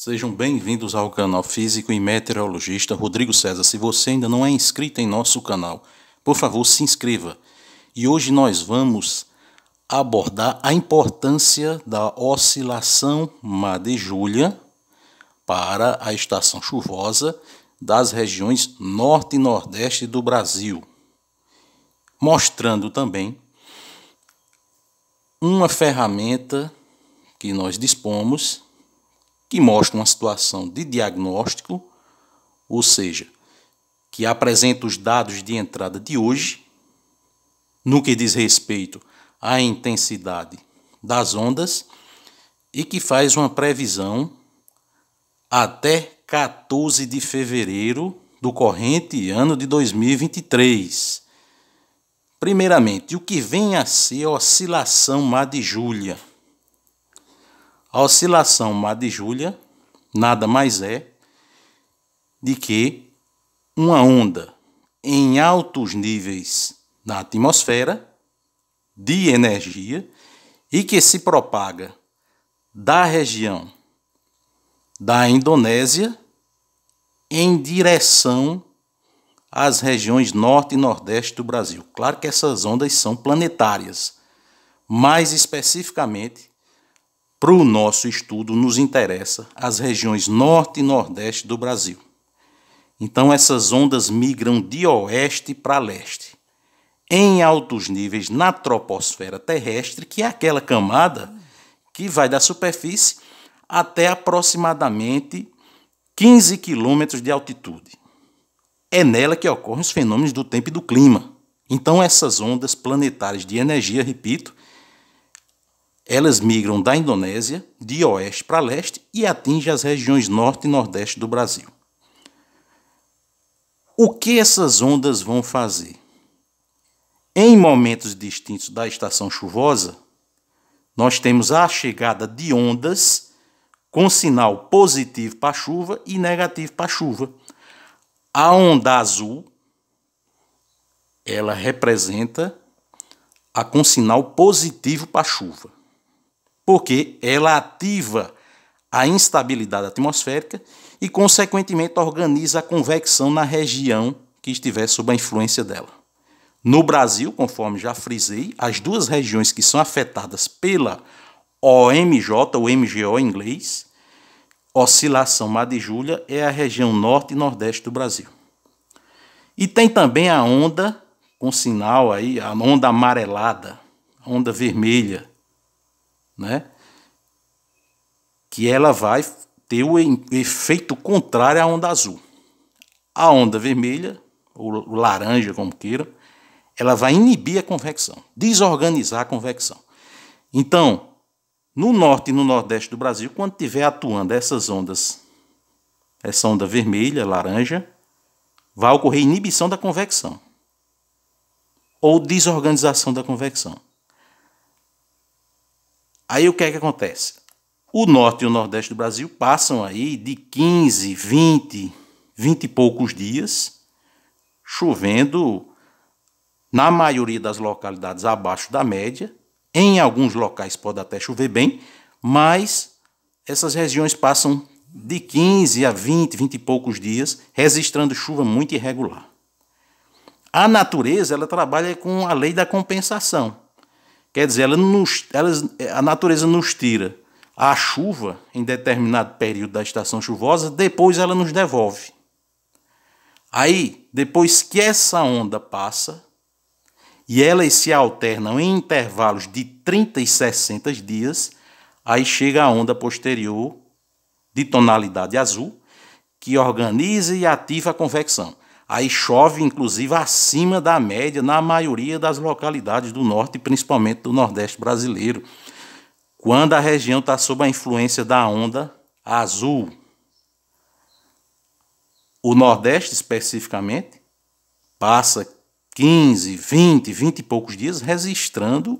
Sejam bem-vindos ao canal Físico e Meteorologista Rodrigo César. Se você ainda não é inscrito em nosso canal, por favor, se inscreva. E hoje nós vamos abordar a importância da oscilação Júlia para a estação chuvosa das regiões norte e nordeste do Brasil, mostrando também uma ferramenta que nós dispomos que mostra uma situação de diagnóstico, ou seja, que apresenta os dados de entrada de hoje, no que diz respeito à intensidade das ondas, e que faz uma previsão até 14 de fevereiro do corrente ano de 2023. Primeiramente, o que vem a ser a oscilação Madjúlia, a oscilação Júlia nada mais é de que uma onda em altos níveis na atmosfera de energia e que se propaga da região da Indonésia em direção às regiões norte e nordeste do Brasil. Claro que essas ondas são planetárias, mais especificamente para o nosso estudo, nos interessa as regiões norte e nordeste do Brasil. Então, essas ondas migram de oeste para leste, em altos níveis na troposfera terrestre, que é aquela camada que vai da superfície até aproximadamente 15 quilômetros de altitude. É nela que ocorrem os fenômenos do tempo e do clima. Então, essas ondas planetárias de energia, repito, elas migram da Indonésia de oeste para leste e atingem as regiões norte e nordeste do Brasil. O que essas ondas vão fazer? Em momentos distintos da estação chuvosa, nós temos a chegada de ondas com sinal positivo para chuva e negativo para chuva. A onda azul ela representa a com sinal positivo para chuva porque ela ativa a instabilidade atmosférica e, consequentemente, organiza a convecção na região que estiver sob a influência dela. No Brasil, conforme já frisei, as duas regiões que são afetadas pela OMJ, ou MGO em inglês, oscilação mar de Júlia, é a região norte e nordeste do Brasil. E tem também a onda, com sinal aí, a onda amarelada, a onda vermelha, né? Que ela vai ter o efeito contrário à onda azul. A onda vermelha, ou laranja, como queira, ela vai inibir a convecção, desorganizar a convecção. Então, no norte e no nordeste do Brasil, quando tiver atuando essas ondas, essa onda vermelha, laranja, vai ocorrer inibição da convecção ou desorganização da convecção. Aí o que é que acontece? O norte e o nordeste do Brasil passam aí de 15, 20, 20 e poucos dias chovendo na maioria das localidades abaixo da média. Em alguns locais pode até chover bem, mas essas regiões passam de 15 a 20, 20 e poucos dias, registrando chuva muito irregular. A natureza ela trabalha com a lei da compensação. Quer dizer, ela nos, elas, a natureza nos tira a chuva em determinado período da estação chuvosa, depois ela nos devolve. Aí, depois que essa onda passa, e elas se alternam em intervalos de 30 e 60 dias, aí chega a onda posterior de tonalidade azul, que organiza e ativa a convecção. Aí chove, inclusive, acima da média na maioria das localidades do norte, principalmente do nordeste brasileiro, quando a região está sob a influência da onda azul. O nordeste, especificamente, passa 15, 20, 20 e poucos dias registrando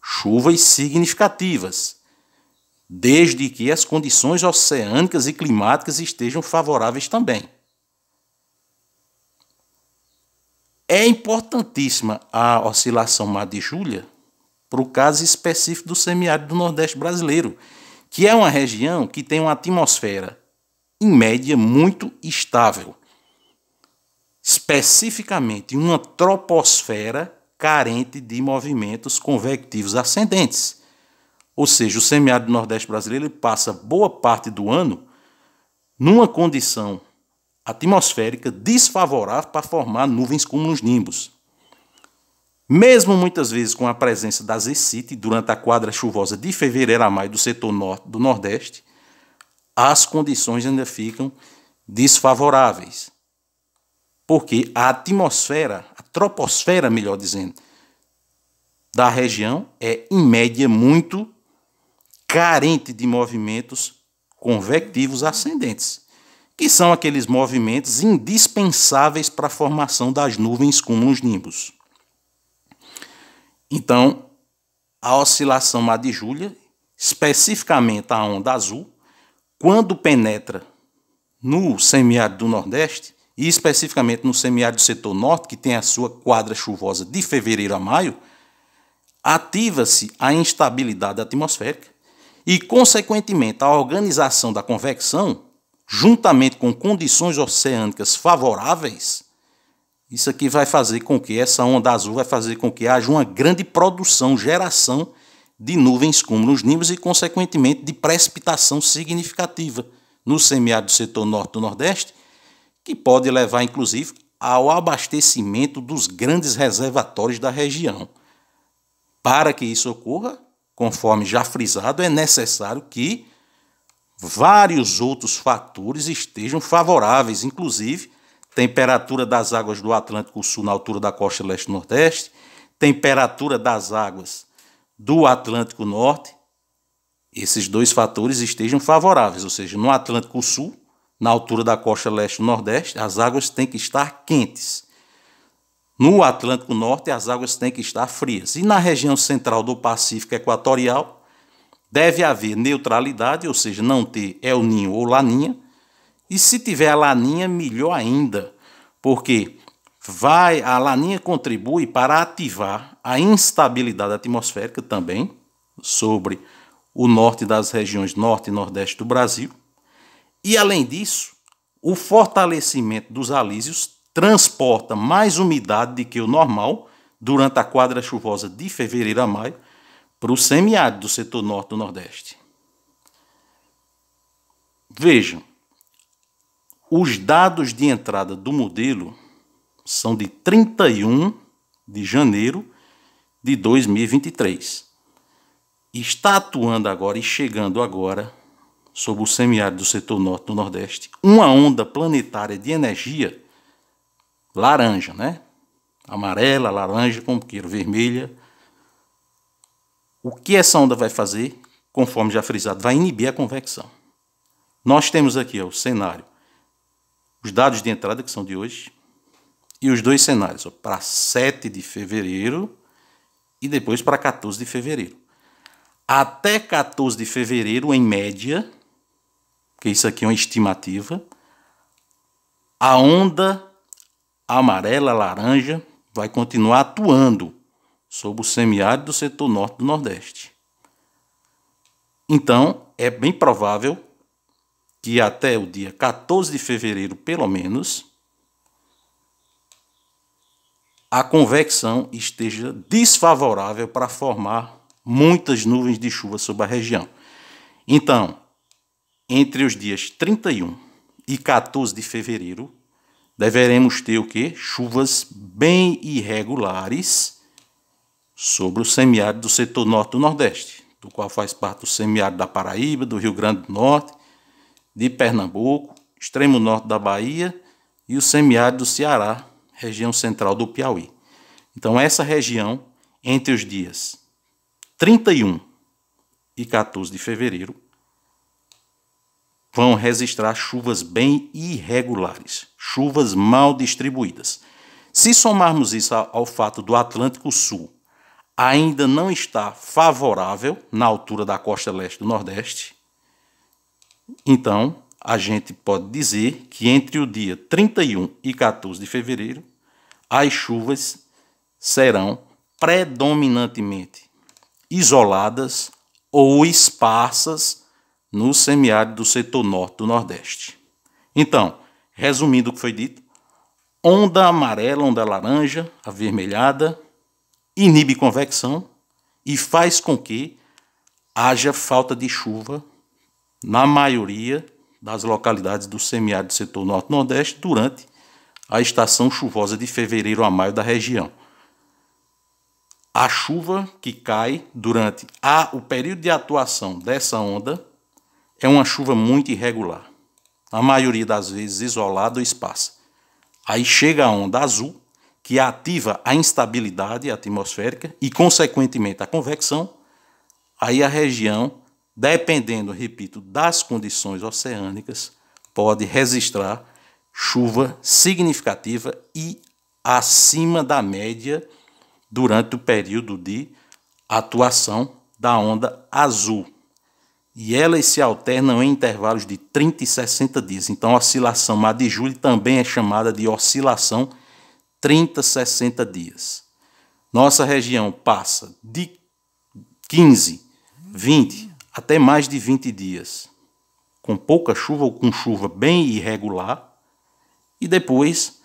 chuvas significativas, desde que as condições oceânicas e climáticas estejam favoráveis também. É importantíssima a oscilação Mar de Júlia para o caso específico do semiárido do Nordeste brasileiro, que é uma região que tem uma atmosfera, em média, muito estável. Especificamente, uma troposfera carente de movimentos convectivos ascendentes. Ou seja, o semiárido do Nordeste brasileiro passa boa parte do ano numa condição atmosférica desfavorável para formar nuvens como nimbos. Mesmo muitas vezes com a presença da Zecite durante a quadra chuvosa de fevereiro a maio do setor norte do Nordeste, as condições ainda ficam desfavoráveis. Porque a atmosfera, a troposfera, melhor dizendo, da região é, em média, muito carente de movimentos convectivos ascendentes que são aqueles movimentos indispensáveis para a formação das nuvens cúmulos nimbos. Então, a oscilação madijúlia, especificamente a onda azul, quando penetra no semiárido do Nordeste, e especificamente no semiárido do setor norte, que tem a sua quadra chuvosa de fevereiro a maio, ativa-se a instabilidade atmosférica e, consequentemente, a organização da convecção juntamente com condições oceânicas favoráveis, isso aqui vai fazer com que essa onda azul vai fazer com que haja uma grande produção, geração de nuvens cúmulos nimbos e, consequentemente, de precipitação significativa no semiárido do setor norte do Nordeste, que pode levar, inclusive, ao abastecimento dos grandes reservatórios da região. Para que isso ocorra, conforme já frisado, é necessário que vários outros fatores estejam favoráveis, inclusive temperatura das águas do Atlântico Sul na altura da costa leste-nordeste, temperatura das águas do Atlântico Norte, esses dois fatores estejam favoráveis, ou seja, no Atlântico Sul, na altura da costa leste-nordeste, as águas têm que estar quentes. No Atlântico Norte, as águas têm que estar frias. E na região central do Pacífico Equatorial, Deve haver neutralidade, ou seja, não ter El Ninho ou Laninha. E se tiver a Laninha, melhor ainda, porque vai a Laninha contribui para ativar a instabilidade atmosférica também sobre o norte das regiões norte e nordeste do Brasil. E além disso, o fortalecimento dos alísios transporta mais umidade do que o normal durante a quadra chuvosa de fevereiro a maio, para o semiárido do setor norte do Nordeste. Vejam, os dados de entrada do modelo são de 31 de janeiro de 2023. Está atuando agora e chegando agora sobre o semiárido do setor norte do Nordeste uma onda planetária de energia laranja, né? Amarela, laranja, como queira, vermelha, o que essa onda vai fazer, conforme já frisado, vai inibir a convecção. Nós temos aqui ó, o cenário, os dados de entrada, que são de hoje, e os dois cenários, para 7 de fevereiro e depois para 14 de fevereiro. Até 14 de fevereiro, em média, que isso aqui é uma estimativa, a onda amarela, laranja, vai continuar atuando sobre o semiárido do setor norte do Nordeste. Então, é bem provável que até o dia 14 de fevereiro, pelo menos, a convecção esteja desfavorável para formar muitas nuvens de chuva sobre a região. Então, entre os dias 31 e 14 de fevereiro, deveremos ter o quê? Chuvas bem irregulares sobre o semiárido do setor norte do Nordeste, do qual faz parte o semiárido da Paraíba, do Rio Grande do Norte, de Pernambuco, extremo norte da Bahia e o semiárido do Ceará, região central do Piauí. Então, essa região, entre os dias 31 e 14 de fevereiro, vão registrar chuvas bem irregulares, chuvas mal distribuídas. Se somarmos isso ao fato do Atlântico Sul ainda não está favorável na altura da costa leste do Nordeste. Então, a gente pode dizer que entre o dia 31 e 14 de fevereiro, as chuvas serão predominantemente isoladas ou esparsas no semiárido do setor norte do Nordeste. Então, resumindo o que foi dito, onda amarela, onda laranja, avermelhada, inibe convecção e faz com que haja falta de chuva na maioria das localidades do semiárido do setor norte-nordeste durante a estação chuvosa de fevereiro a maio da região. A chuva que cai durante a, o período de atuação dessa onda é uma chuva muito irregular, a maioria das vezes isolada ou espaço. Aí chega a onda azul, que ativa a instabilidade atmosférica e, consequentemente, a convecção, aí a região, dependendo, repito, das condições oceânicas, pode registrar chuva significativa e acima da média durante o período de atuação da onda azul. E elas se alternam em intervalos de 30 e 60 dias. Então, a oscilação mar de julho também é chamada de oscilação 30, 60 dias. Nossa região passa de 15, 20 até mais de 20 dias, com pouca chuva ou com chuva bem irregular, e depois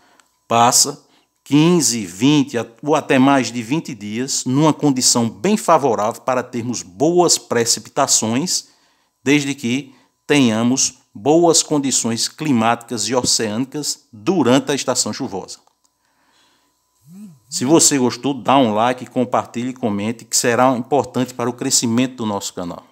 passa 15, 20 ou até mais de 20 dias numa condição bem favorável para termos boas precipitações, desde que tenhamos boas condições climáticas e oceânicas durante a estação chuvosa. Se você gostou, dá um like, compartilhe, comente, que será importante para o crescimento do nosso canal.